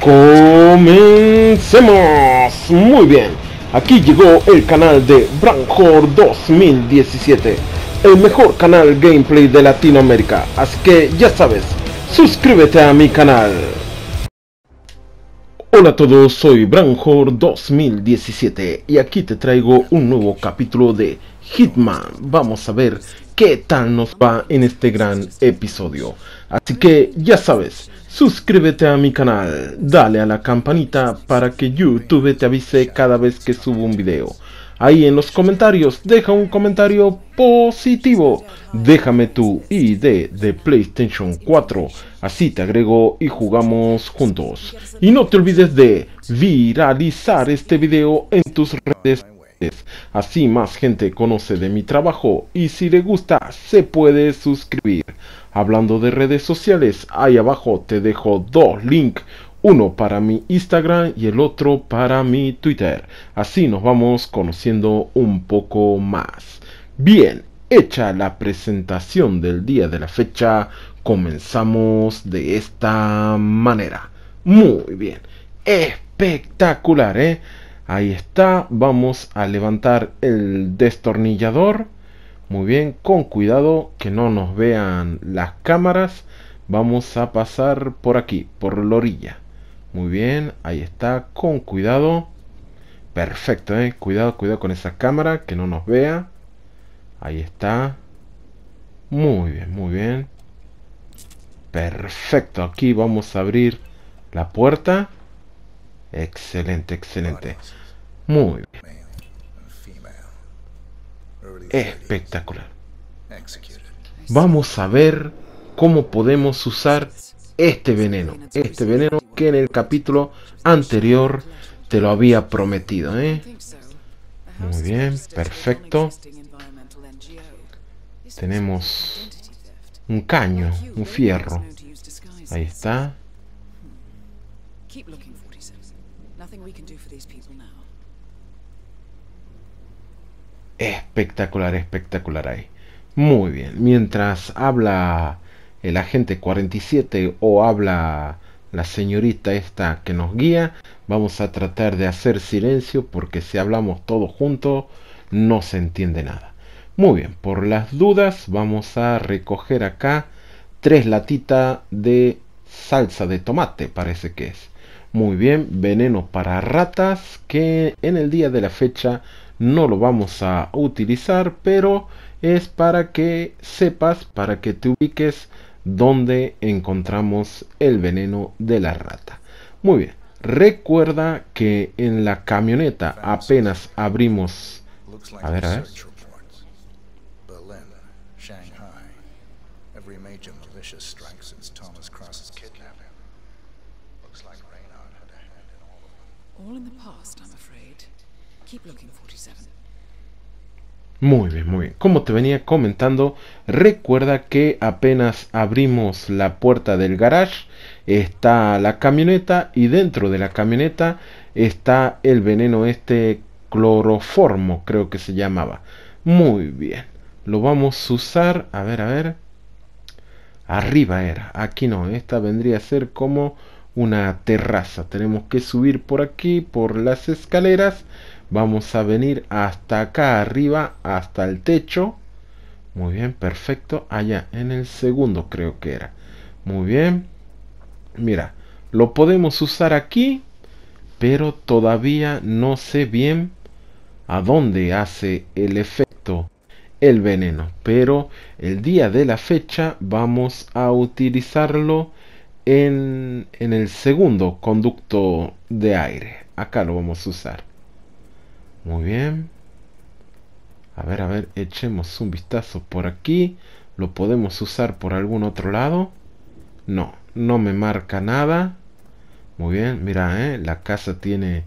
Comencemos. Muy bien. Aquí llegó el canal de Branhor 2017. El mejor canal gameplay de Latinoamérica. Así que ya sabes, suscríbete a mi canal. Hola a todos, soy Branhor 2017 y aquí te traigo un nuevo capítulo de Hitman. Vamos a ver qué tal nos va en este gran episodio. Así que ya sabes, Suscríbete a mi canal, dale a la campanita para que YouTube te avise cada vez que subo un video. Ahí en los comentarios deja un comentario positivo. Déjame tu ID de PlayStation 4, así te agrego y jugamos juntos. Y no te olvides de viralizar este video en tus redes sociales. Así más gente conoce de mi trabajo y si le gusta se puede suscribir. Hablando de redes sociales, ahí abajo te dejo dos links. Uno para mi Instagram y el otro para mi Twitter. Así nos vamos conociendo un poco más. Bien, hecha la presentación del día de la fecha, comenzamos de esta manera. Muy bien. Espectacular, ¿eh? Ahí está, vamos a levantar el destornillador. Muy bien, con cuidado que no nos vean las cámaras. Vamos a pasar por aquí, por la orilla. Muy bien, ahí está, con cuidado. Perfecto, ¿eh? cuidado, cuidado con esa cámara, que no nos vea. Ahí está. Muy bien, muy bien. Perfecto, aquí vamos a abrir la puerta. Excelente, excelente. Muy bien. Espectacular. Vamos a ver cómo podemos usar este veneno. Este veneno que en el capítulo anterior te lo había prometido. ¿eh? Muy bien, perfecto. Tenemos un caño, un fierro. Ahí está. espectacular, espectacular ahí. Muy bien, mientras habla el agente 47 o habla la señorita esta que nos guía, vamos a tratar de hacer silencio porque si hablamos todos juntos no se entiende nada. Muy bien, por las dudas vamos a recoger acá tres latitas de salsa de tomate, parece que es. Muy bien, veneno para ratas que en el día de la fecha no lo vamos a utilizar pero es para que sepas para que te ubiques donde encontramos el veneno de la rata muy bien recuerda que en la camioneta apenas abrimos a ver a ver muy bien, muy bien. Como te venía comentando, recuerda que apenas abrimos la puerta del garage, está la camioneta y dentro de la camioneta está el veneno este cloroformo, creo que se llamaba. Muy bien. Lo vamos a usar, a ver, a ver. Arriba era, aquí no, esta vendría a ser como una terraza. Tenemos que subir por aquí, por las escaleras Vamos a venir hasta acá arriba, hasta el techo. Muy bien, perfecto. Allá, en el segundo creo que era. Muy bien. Mira, lo podemos usar aquí, pero todavía no sé bien a dónde hace el efecto el veneno. Pero el día de la fecha vamos a utilizarlo en, el segundo conducto de aire. Acá lo vamos a usar. Muy bien. A ver, a ver, echemos un vistazo por aquí. ¿Lo podemos usar por algún otro lado? No, no me marca nada. Muy bien, mira, eh, la casa tiene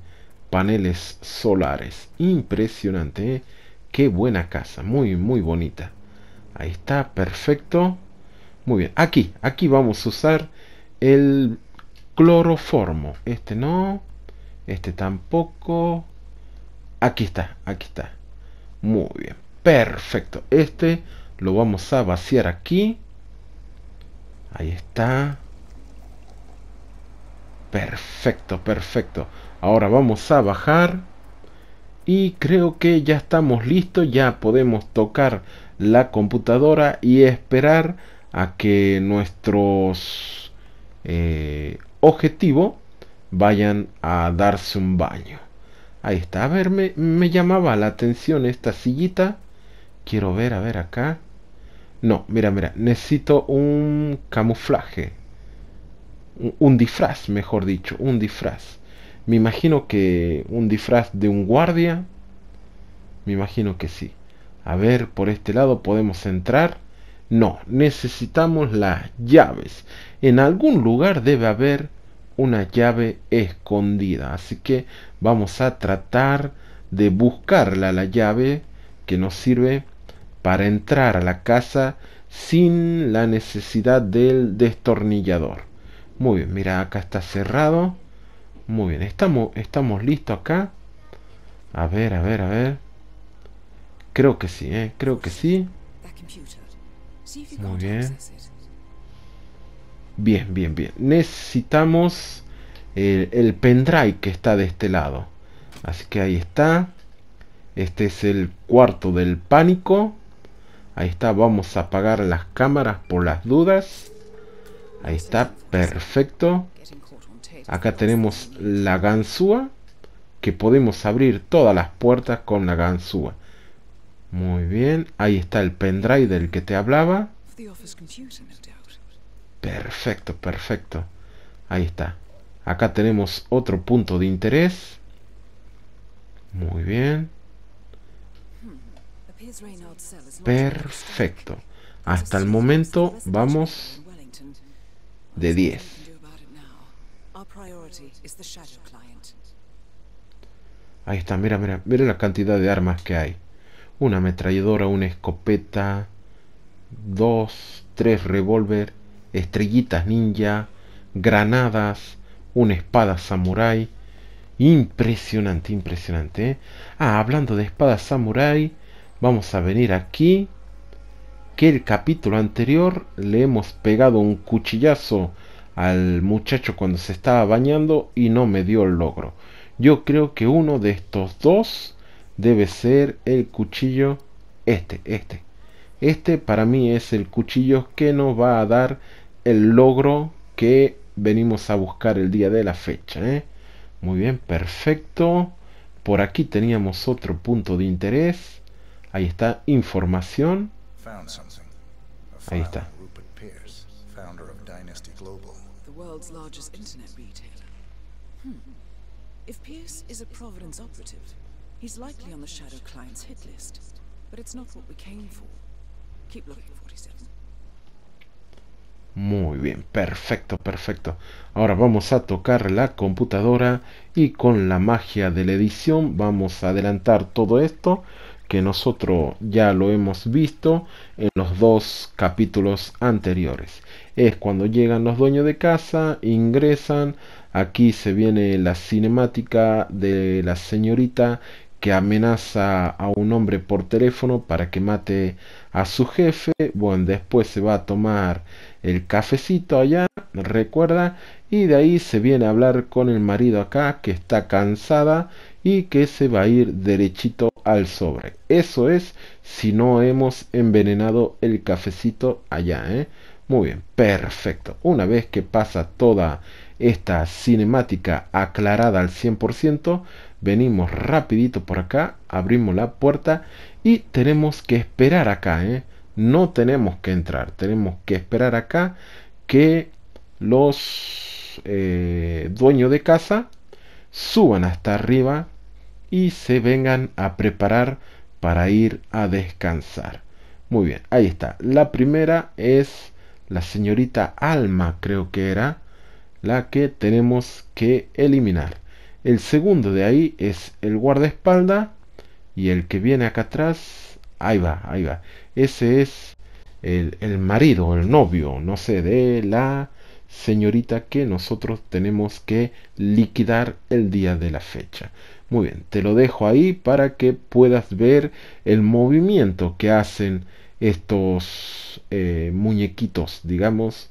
paneles solares. Impresionante, eh. Qué buena casa, muy, muy bonita. Ahí está, perfecto. Muy bien, aquí, aquí vamos a usar el cloroformo. Este no, este tampoco, Aquí está, aquí está. Muy bien, perfecto. Este lo vamos a vaciar aquí. Ahí está. Perfecto, perfecto. Ahora vamos a bajar. Y creo que ya estamos listos. Ya podemos tocar la computadora y esperar a que nuestros eh, objetivos vayan a darse un baño. Ahí está. A ver, me, llamaba la atención esta sillita. Quiero ver, a ver acá. No, mira, mira. Necesito un camuflaje. un disfraz, mejor dicho. Un disfraz. Me imagino que un disfraz de un guardia. Me imagino que sí. A ver, por este lado podemos entrar. No, necesitamos las llaves. En algún lugar debe haber una llave escondida. Así que vamos a tratar de buscarla, la llave que nos sirve para entrar a la casa sin la necesidad del destornillador. Muy bien, mira, acá está cerrado. Muy bien, estamos, estamos listos acá. A ver, a ver, a ver. Creo que sí, ¿eh? creo que sí. Muy bien. Bien, bien, bien. Necesitamos el, pendrive que está de este lado. Así que ahí está. Este es el cuarto del pánico. Ahí está, vamos a apagar las cámaras por las dudas. Ahí está, perfecto. Acá tenemos la ganzúa, que podemos abrir todas las puertas con la ganzúa. Muy bien, ahí está el pendrive del que te hablaba. Perfecto, perfecto. Ahí está. Acá tenemos otro punto de interés. Muy bien. Perfecto. Hasta el momento vamos de 10. Ahí está, mira, mira, mira la cantidad de armas que hay. Una ametralladora, una escopeta, dos, tres revólver, estrellitas ninja, granadas, una espada samurái. Impresionante, impresionante. ¿eh? Ah, hablando de espada samurái, vamos a venir aquí. Que el capítulo anterior le hemos pegado un cuchillazo al muchacho cuando se estaba bañando y no me dio el logro. Yo creo que uno de estos dos debe ser el cuchillo este, este. Este para mí es el cuchillo que nos va a dar el logro que venimos a buscar el día de la fecha. ¿eh? Muy bien, perfecto. Por aquí teníamos otro punto de interés. Ahí está, información. Ahí está. Hmm. If Pierce is a Providence operative, he's likely on the Shadow Client's hit list. But it's not what we came for. Keep looking muy bien, perfecto, perfecto. Ahora vamos a tocar la computadora y con la magia de la edición vamos a adelantar todo esto que nosotros ya lo hemos visto en los dos capítulos anteriores. Es cuando llegan los dueños de casa, ingresan, aquí se viene la cinemática de la señorita que amenaza a un hombre por teléfono para que mate a su jefe, bueno, después se va a tomar el cafecito allá, recuerda, y de ahí se viene a hablar con el marido acá que está cansada y que se va a ir derechito al sobre. Eso es si no hemos envenenado el cafecito allá, ¿eh? Muy bien, perfecto. Una vez que pasa toda esta cinemática aclarada al 100%, venimos rapidito por acá, abrimos la puerta y tenemos que esperar acá, ¿eh? no tenemos que entrar, tenemos que esperar acá que los eh, dueños de casa suban hasta arriba y se vengan a preparar para ir a descansar. Muy bien, ahí está. La primera es la señorita Alma, creo que era, la que tenemos que eliminar. El segundo de ahí es el guardaespalda. Y el que viene acá atrás, ahí va, ahí va. Ese es el, el marido, el novio, no sé, de la señorita que nosotros tenemos que liquidar el día de la fecha. Muy bien, te lo dejo ahí para que puedas ver el movimiento que hacen estos eh, muñequitos, digamos,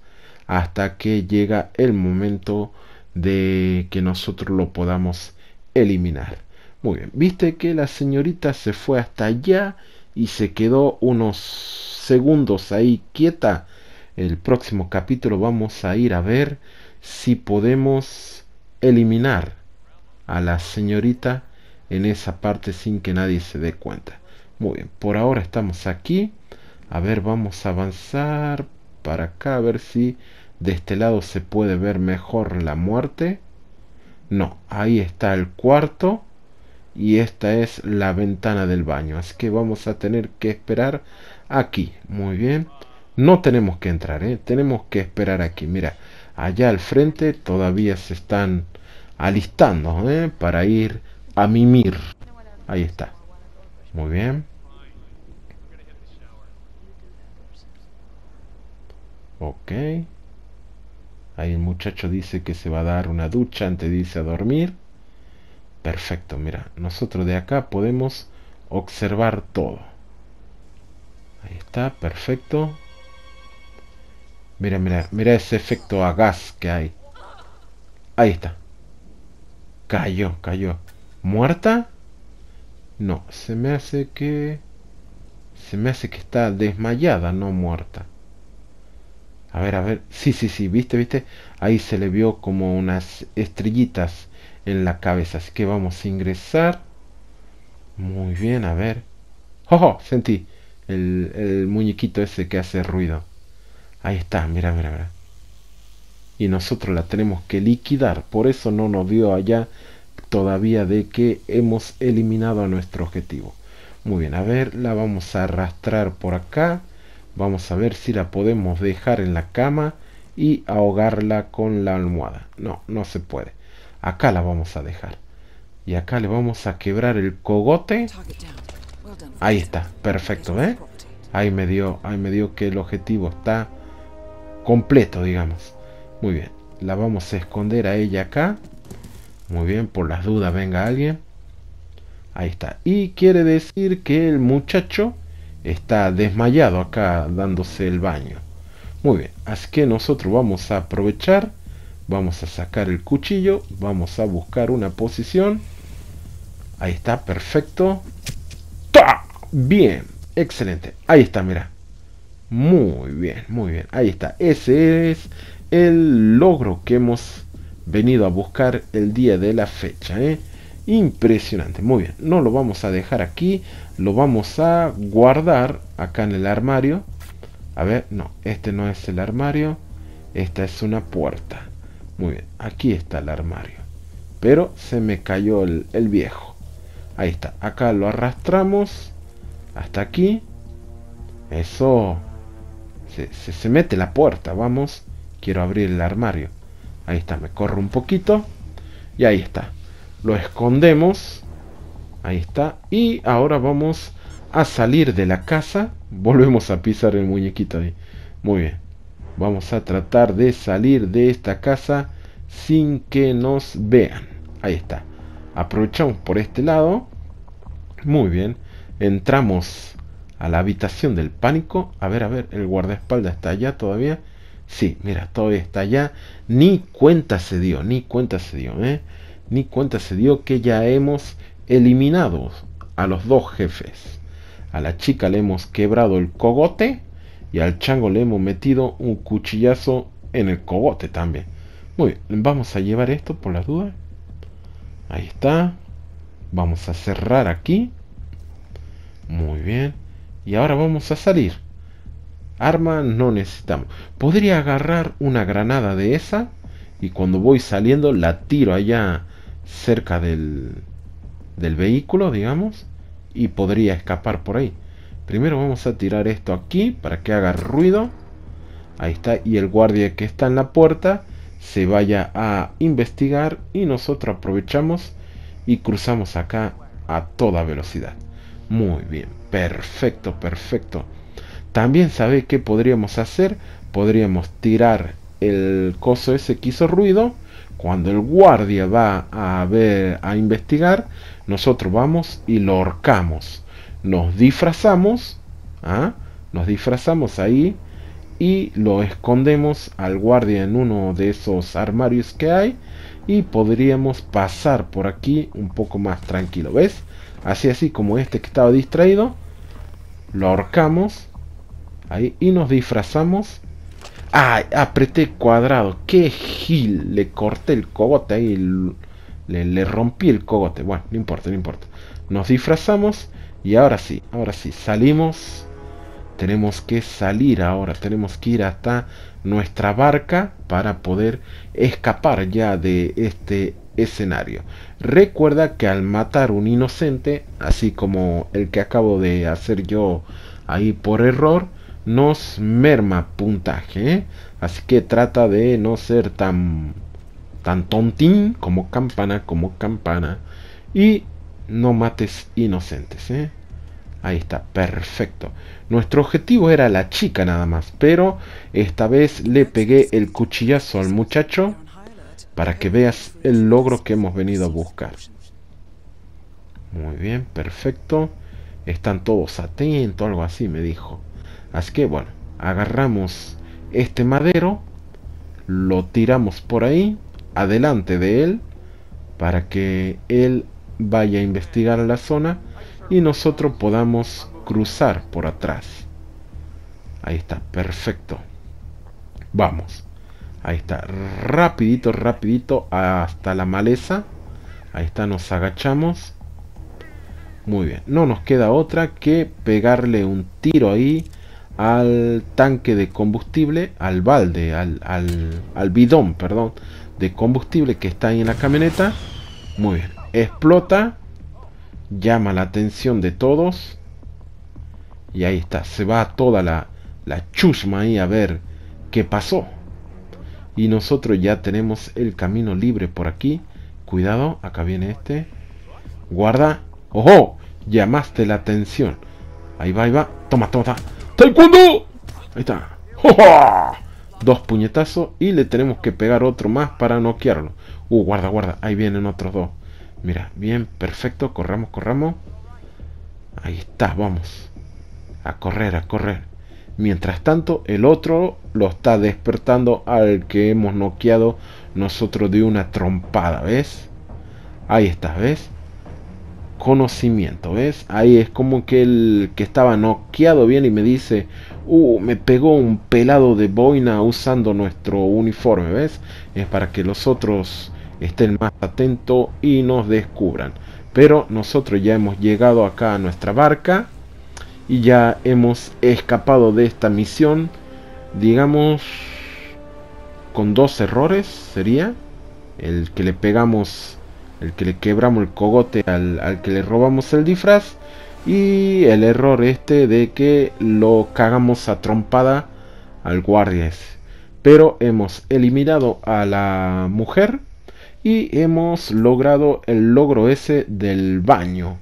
hasta que llega el momento de que nosotros lo podamos eliminar. Muy bien, viste que la señorita se fue hasta allá y se quedó unos segundos ahí quieta. El próximo capítulo vamos a ir a ver si podemos eliminar a la señorita en esa parte sin que nadie se dé cuenta. Muy bien, por ahora estamos aquí. A ver, vamos a avanzar para acá a ver si de este lado se puede ver mejor la muerte. No, ahí está el cuarto y esta es la ventana del baño. Así que vamos a tener que esperar aquí. Muy bien. No tenemos que entrar, ¿eh? tenemos que esperar aquí. Mira, allá al frente todavía se están alistando ¿eh? para ir a mimir. Ahí está. Muy bien. Ok. Ahí el muchacho dice que se va a dar una ducha antes de irse a dormir. Perfecto, mira, nosotros de acá podemos observar todo. Ahí está, perfecto. Mira, mira, mira ese efecto a gas que hay. Ahí está. Cayó, cayó. ¿Muerta? No, se me hace que... Se me hace que está desmayada, no muerta. A ver, a ver. Sí, sí, sí, viste, viste. Ahí se le vio como unas estrellitas en la cabeza. Así que vamos a ingresar. Muy bien, a ver. ¡Oh, ¡Oh! Sentí el, el muñequito ese que hace ruido. Ahí está, mira, mira, mira. Y nosotros la tenemos que liquidar. Por eso no nos dio allá todavía de que hemos eliminado a nuestro objetivo. Muy bien, a ver, la vamos a arrastrar por acá. Vamos a ver si la podemos dejar en la cama y ahogarla con la almohada. No, no se puede. Acá la vamos a dejar. Y acá le vamos a quebrar el cogote. Ahí está, perfecto, ¿eh? Ahí me dio, ahí me dio que el objetivo está completo, digamos. Muy bien, la vamos a esconder a ella acá. Muy bien, por las dudas venga alguien. Ahí está. Y quiere decir que el muchacho está desmayado acá dándose el baño. Muy bien, así que nosotros vamos a aprovechar, vamos a sacar el cuchillo, vamos a buscar una posición. Ahí está, perfecto. Bien, excelente. Ahí está, mira. Muy bien, muy bien. Ahí está. Ese es el logro que hemos venido a buscar el día de la fecha. ¿eh? Impresionante. Muy bien. No lo vamos a dejar aquí. Lo vamos a guardar acá en el armario. A ver, no, este no es el armario. Esta es una puerta. Muy bien, aquí está el armario. Pero se me cayó el, viejo. Ahí está, acá lo arrastramos hasta aquí. Eso se, se mete la puerta, vamos. Quiero abrir el armario. Ahí está, me corro un poquito. Y ahí está. Lo escondemos Ahí está. Y ahora vamos a salir de la casa. Volvemos a pisar el muñequito ahí. Muy bien. Vamos a tratar de salir de esta casa sin que nos vean. Ahí está. Aprovechamos por este lado. Muy bien. Entramos a la habitación del pánico. A ver, a ver, el guardaespaldas está allá todavía. Sí, mira, todavía está allá. Ni cuenta se dio, ni cuenta se dio, ¿eh? Ni cuenta se dio que ya hemos eliminados a los dos jefes. A la chica le hemos quebrado el cogote y al chango le hemos metido un cuchillazo en el cogote también. Muy bien, vamos a llevar esto por las dudas. Ahí está. Vamos a cerrar aquí. Muy bien. Y ahora vamos a salir. Arma no necesitamos. Podría agarrar una granada de esa y cuando voy saliendo la tiro allá cerca del, del vehículo, digamos, y podría escapar por ahí. Primero vamos a tirar esto aquí para que haga ruido. Ahí está, y el guardia que está en la puerta se vaya a investigar y nosotros aprovechamos y cruzamos acá a toda velocidad. Muy bien, perfecto, perfecto. También sabe qué podríamos hacer, podríamos tirar el coso ese que hizo ruido cuando el guardia va a ver, a investigar, nosotros vamos y lo horcamos. Nos disfrazamos, ¿ah? nos disfrazamos ahí y lo escondemos al guardia en uno de esos armarios que hay y podríamos pasar por aquí un poco más tranquilo. ¿Ves? Así así como este que estaba distraído, lo ahorcamos ahí y nos disfrazamos ¡Ah! apreté cuadrado. Qué gil. Le corté el cogote ahí. Le, le rompí el cogote. Bueno, no importa, no importa. Nos disfrazamos. Y ahora sí, ahora sí. Salimos. Tenemos que salir ahora. Tenemos que ir hasta nuestra barca para poder escapar ya de este escenario. Recuerda que al matar un inocente, así como el que acabo de hacer yo ahí por error, nos merma puntaje. ¿eh? Así que trata de no ser tan, tan tontín como campana, como campana. Y no mates inocentes. ¿eh? Ahí está, perfecto. Nuestro objetivo era la chica nada más, pero esta vez le pegué el cuchillazo al muchacho para que veas el logro que hemos venido a buscar. Muy bien, perfecto. Están todos atentos, algo así me dijo. Así que bueno, agarramos este madero, lo tiramos por ahí, adelante de él, para que él vaya a investigar la zona y nosotros podamos cruzar por atrás. Ahí está, perfecto. Vamos. Ahí está, rapidito, rapidito hasta la maleza. Ahí está, nos agachamos. Muy bien, no nos queda otra que pegarle un tiro ahí al tanque de combustible, al balde, al, al, bidón, perdón, de combustible que está ahí en la camioneta. Muy bien, explota, llama la atención de todos. Y ahí está, se va toda la, la chusma ahí a ver qué pasó. Y nosotros ya tenemos el camino libre por aquí. Cuidado, acá viene este. Guarda. ¡Ojo! Llamaste la atención. Ahí va, ahí va. Toma, toda. ¡Taekwondo! Ahí está. Dos puñetazos y le tenemos que pegar otro más para noquearlo. Uh, guarda, guarda. Ahí vienen otros dos. Mira, bien, perfecto. Corramos, corramos. Ahí está, vamos. A correr, a correr. Mientras tanto, el otro lo está despertando al que hemos noqueado nosotros de una trompada, ¿ves? Ahí está, ¿ves? conocimiento, ¿ves? Ahí es como que el que estaba noqueado bien y me dice, uh, me pegó un pelado de boina usando nuestro uniforme, ¿ves? Es para que los otros estén más atentos y nos descubran. Pero nosotros ya hemos llegado acá a nuestra barca y ya hemos escapado de esta misión, digamos, con dos errores, sería el que le pegamos el que le quebramos el cogote al, que le robamos el disfraz y el error este de que lo cagamos a trompada al guardias. Pero hemos eliminado a la mujer y hemos logrado el logro ese del baño.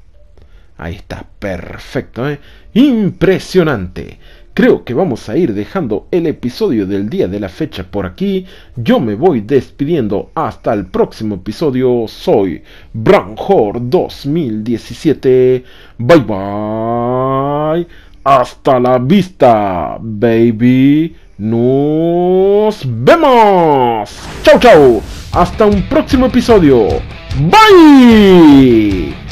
Ahí está, perfecto, ¿eh? Impresionante. Creo que vamos a ir dejando el episodio del día de la fecha por aquí. Yo me voy despidiendo hasta el próximo episodio. Soy Branjor 2017. Bye bye. Hasta la vista, baby. Nos vemos. Chau, chau. Hasta un próximo episodio. Bye.